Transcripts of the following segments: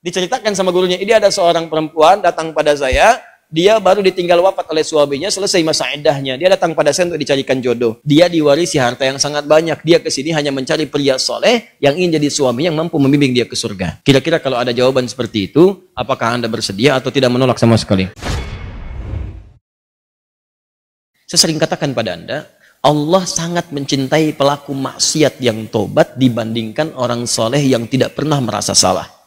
Diceritakan sama gurunya, ini ada seorang perempuan datang pada saya, dia baru ditinggal wafat oleh suaminya, selesai masa edahnya. Dia datang pada saya untuk dicarikan jodoh. Dia diwarisi harta yang sangat banyak. Dia kesini hanya mencari pria soleh yang ingin jadi suami yang mampu membimbing dia ke surga. Kira-kira kalau ada jawaban seperti itu, apakah Anda bersedia atau tidak menolak sama sekali? Saya sering katakan pada Anda, Allah sangat mencintai pelaku maksiat yang tobat dibandingkan orang soleh yang tidak pernah merasa salah.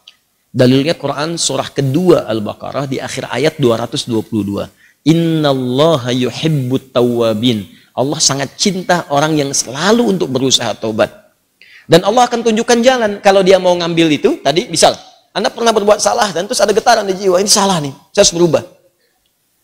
Dalilnya Quran surah kedua Al-Baqarah di akhir ayat 222. Inna Allah yuhibbut tawabin. Allah sangat cinta orang yang selalu untuk berusaha taubat. Dan Allah akan tunjukkan jalan kalau dia mau ngambil itu tadi misal Anda pernah berbuat salah dan terus ada getaran di jiwa ini salah nih saya harus berubah.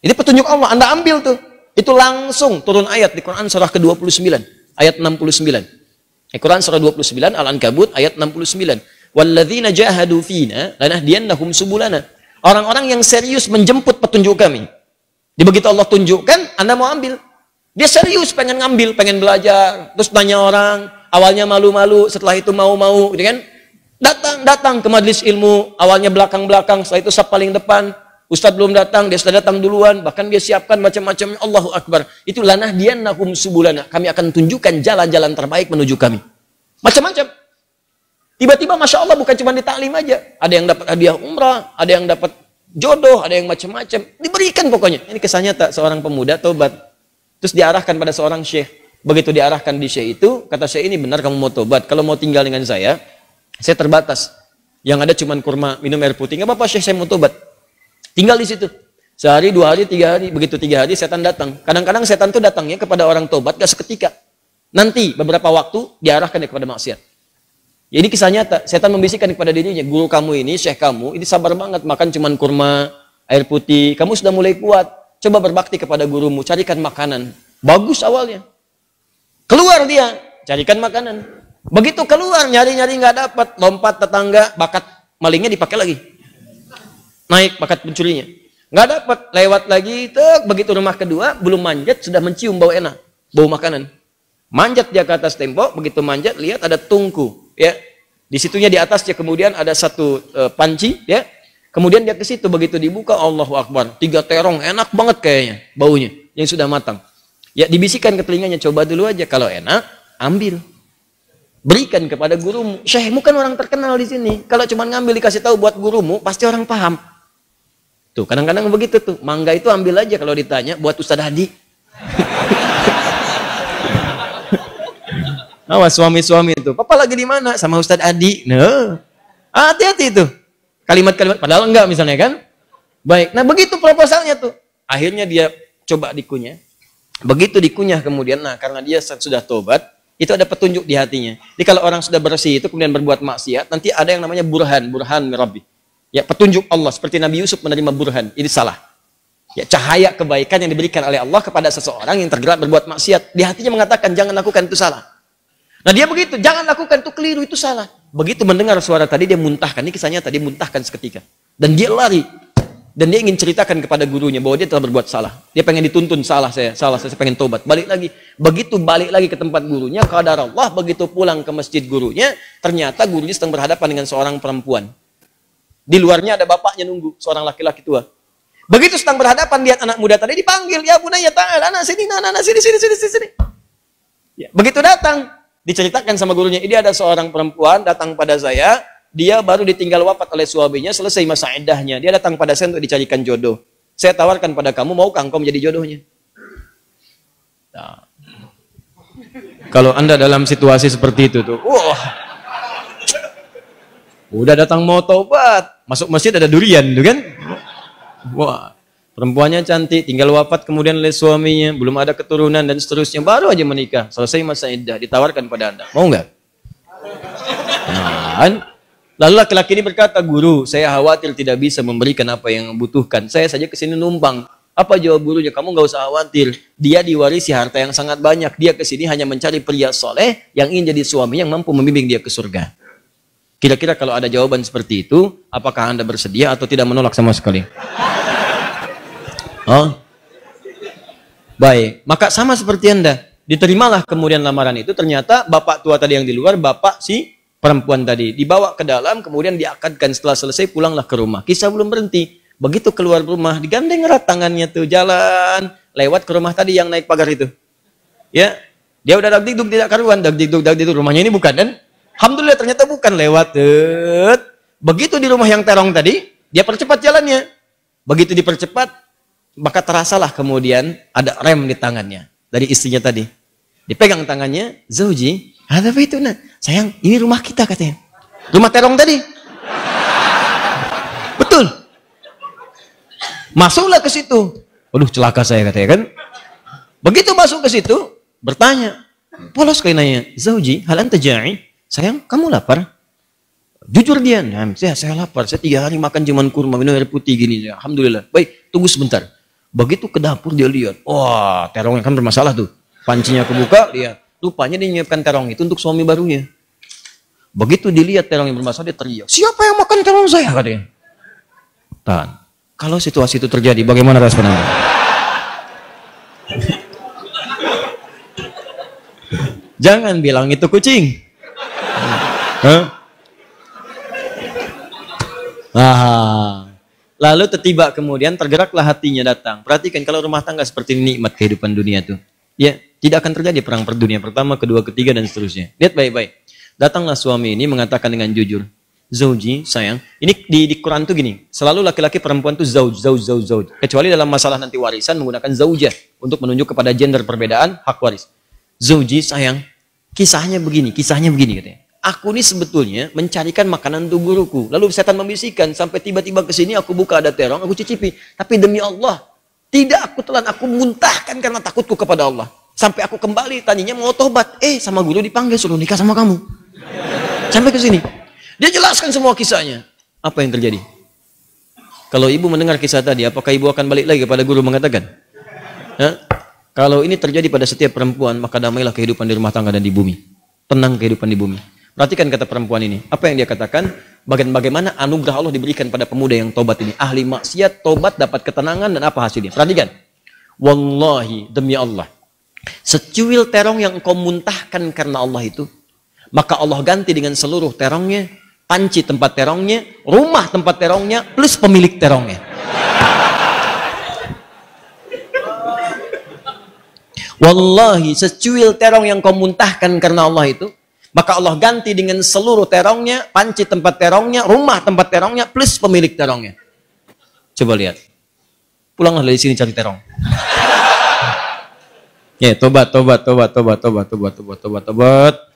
Ini petunjuk Allah Anda ambil tuh itu langsung turun ayat di Quran surah ke-29 ayat 69. Di Quran surah 29 Al-Ankabut ayat 69 walladzina jahadu fina lanahdiyannahum subulana. Orang-orang yang serius menjemput petunjuk kami. Dibegitu Allah tunjukkan, Anda mau ambil. Dia serius pengen ngambil, pengen belajar, terus tanya orang, awalnya malu-malu, setelah itu mau-mau, gitu kan? Datang, datang ke majelis ilmu, awalnya belakang-belakang, setelah itu sab paling depan, Ustadz belum datang, dia sudah datang duluan, bahkan dia siapkan macam-macamnya. Allahu Akbar. Itu lanah diannahum subulana. Kami akan tunjukkan jalan-jalan terbaik menuju kami. Macam-macam. Tiba-tiba Masya Allah bukan cuma di taklim aja. Ada yang dapat hadiah umrah, ada yang dapat jodoh, ada yang macam-macam. Diberikan pokoknya. Ini kesannya tak seorang pemuda tobat. Terus diarahkan pada seorang syekh. Begitu diarahkan di syekh itu, kata syekh ini benar kamu mau tobat. Kalau mau tinggal dengan saya, saya terbatas. Yang ada cuma kurma, minum air putih. Gak apa-apa syekh, saya mau tobat. Tinggal di situ. Sehari, dua hari, tiga hari. Begitu tiga hari, setan datang. Kadang-kadang setan itu datangnya kepada orang tobat gak seketika. Nanti beberapa waktu diarahkan kepada maksiat. Jadi ya, kisah nyata, setan membisikkan kepada dirinya, guru kamu ini, syekh kamu, ini sabar banget, makan cuman kurma, air putih, kamu sudah mulai kuat, coba berbakti kepada gurumu, carikan makanan. Bagus awalnya. Keluar dia, carikan makanan. Begitu keluar, nyari-nyari nggak -nyari dapat, lompat tetangga, bakat malingnya dipakai lagi. Naik bakat pencurinya. Nggak dapat, lewat lagi, tek, begitu rumah kedua, belum manjat, sudah mencium bau enak, bau makanan. Manjat dia ke atas tembok, begitu manjat, lihat ada tungku ya di situnya di atasnya kemudian ada satu e, panci ya kemudian dia ke situ begitu dibuka Allahu Akbar tiga terong enak banget kayaknya baunya yang sudah matang ya dibisikkan ke telinganya coba dulu aja kalau enak ambil berikan kepada gurumu syekhmu kan orang terkenal di sini kalau cuma ngambil dikasih tahu buat gurumu pasti orang paham tuh kadang-kadang begitu tuh mangga itu ambil aja kalau ditanya buat Ustadz Hadi Oh, Awas suami-suami itu. Papa lagi di mana? Sama Ustadz Adi. Nah, ah, hati-hati itu. Kalimat-kalimat. Padahal enggak misalnya kan. Baik. Nah begitu proposalnya tuh. Akhirnya dia coba dikunyah. Begitu dikunyah kemudian, nah karena dia sudah tobat, itu ada petunjuk di hatinya. Jadi kalau orang sudah bersih itu kemudian berbuat maksiat, nanti ada yang namanya burhan, burhan mirabi. Ya petunjuk Allah, seperti Nabi Yusuf menerima burhan, ini salah. Ya cahaya kebaikan yang diberikan oleh Allah kepada seseorang yang tergerak berbuat maksiat. Di hatinya mengatakan, jangan lakukan itu salah. Nah dia begitu, jangan lakukan itu keliru, itu salah. Begitu mendengar suara tadi dia muntahkan, ini kisahnya tadi muntahkan seketika. Dan dia lari. Dan dia ingin ceritakan kepada gurunya bahwa dia telah berbuat salah. Dia pengen dituntun salah saya, salah saya, saya pengen tobat. Balik lagi. Begitu balik lagi ke tempat gurunya, kadar Allah begitu pulang ke masjid gurunya, ternyata gurunya sedang berhadapan dengan seorang perempuan. Di luarnya ada bapaknya nunggu, seorang laki-laki tua. Begitu sedang berhadapan lihat anak muda tadi dipanggil, ya bunaya ta'al, anak sini, anak, anak sini, sini, sini, sini. Ya. Begitu datang, Diceritakan sama gurunya, ini ada seorang perempuan datang pada saya, dia baru ditinggal wafat oleh suaminya, selesai masa endahnya Dia datang pada saya untuk dicarikan jodoh. Saya tawarkan pada kamu, mau kang kau menjadi jodohnya? Nah. Kalau anda dalam situasi seperti itu tuh, wah, udah datang mau tobat masuk masjid ada durian, tuh kan? Wah, Perempuannya cantik, tinggal wafat kemudian oleh suaminya, belum ada keturunan dan seterusnya, baru aja menikah. Selesai masa iddah, ditawarkan pada Anda. Mau nggak? Nah, kan? lalu laki-laki ini berkata, guru, saya khawatir tidak bisa memberikan apa yang butuhkan. Saya saja ke sini numpang. Apa jawab gurunya? Kamu nggak usah khawatir. Dia diwarisi harta yang sangat banyak. Dia ke sini hanya mencari pria soleh yang ingin jadi suami yang mampu membimbing dia ke surga. Kira-kira kalau ada jawaban seperti itu, apakah Anda bersedia atau tidak menolak sama sekali? Oh. Baik, maka sama seperti Anda. Diterimalah kemudian lamaran itu ternyata bapak tua tadi yang di luar, bapak si perempuan tadi dibawa ke dalam kemudian diakadkan setelah selesai pulanglah ke rumah. Kisah belum berhenti. Begitu keluar rumah digandeng erat tangannya tuh jalan lewat ke rumah tadi yang naik pagar itu. Ya, dia udah duk tidak karuan, duduk-duduk di rumahnya ini bukan kan? Alhamdulillah ternyata bukan lewat. Begitu di rumah yang terong tadi, dia percepat jalannya. Begitu dipercepat, maka terasalah kemudian ada rem di tangannya dari istrinya tadi. Dipegang tangannya, Zauji, ada apa itu nak? Sayang, ini rumah kita katanya. Rumah terong tadi. Betul. Masuklah ke situ. Waduh, celaka saya katanya kan. Begitu masuk ke situ, bertanya. Polos kayak nanya, Zauji, hal antajai? Sayang, kamu lapar? Jujur dia, saya, saya lapar. Saya tiga hari makan cuman kurma, minum air putih gini. Alhamdulillah. Baik, tunggu sebentar. Begitu ke dapur dia lihat, wah terongnya kan bermasalah tuh. Pancinya kebuka, lihat. Rupanya dia menyiapkan terong itu untuk suami barunya. Begitu dilihat terong yang bermasalah, dia teriak. Siapa yang makan terong saya? Katanya. Tahan. Kalau situasi itu terjadi, bagaimana respon Anda? Jangan bilang itu kucing. Hah? Ah. Lalu tertiba kemudian tergeraklah hatinya datang. Perhatikan kalau rumah tangga seperti ini, nikmat kehidupan dunia itu. Ya, tidak akan terjadi perang per dunia pertama, kedua, ketiga dan seterusnya. Lihat baik-baik. Datanglah suami ini mengatakan dengan jujur, Zauji, sayang. Ini di, di Quran tuh gini, selalu laki-laki perempuan tuh zauj, zauj, zauj, zauj. Kecuali dalam masalah nanti warisan menggunakan zaujah untuk menunjuk kepada gender perbedaan hak waris. Zauji, sayang. Kisahnya begini, kisahnya begini katanya aku ini sebetulnya mencarikan makanan untuk guruku. Lalu setan membisikkan, sampai tiba-tiba ke sini aku buka ada terong, aku cicipi. Tapi demi Allah, tidak aku telan, aku muntahkan karena takutku kepada Allah. Sampai aku kembali, tadinya mau tobat. Eh, sama guru dipanggil, suruh nikah sama kamu. Sampai ke sini. Dia jelaskan semua kisahnya. Apa yang terjadi? Kalau ibu mendengar kisah tadi, apakah ibu akan balik lagi kepada guru mengatakan? Kalau ini terjadi pada setiap perempuan, maka damailah kehidupan di rumah tangga dan di bumi. Tenang kehidupan di bumi. Perhatikan kata perempuan ini. Apa yang dia katakan? Bagaimana anugerah Allah diberikan pada pemuda yang tobat ini. Ahli maksiat, tobat, dapat ketenangan, dan apa hasilnya? Perhatikan. Wallahi, demi Allah. Secuil terong yang kau muntahkan karena Allah itu, maka Allah ganti dengan seluruh terongnya, panci tempat terongnya, rumah tempat terongnya, plus pemilik terongnya. Wallahi, secuil terong yang kau muntahkan karena Allah itu, maka Allah ganti dengan seluruh terongnya, panci tempat terongnya, rumah tempat terongnya, plus pemilik terongnya. Coba lihat. Pulanglah dari sini cari terong. ya, tobat, tobat, tobat, tobat, tobat, tobat, tobat, tobat, tobat.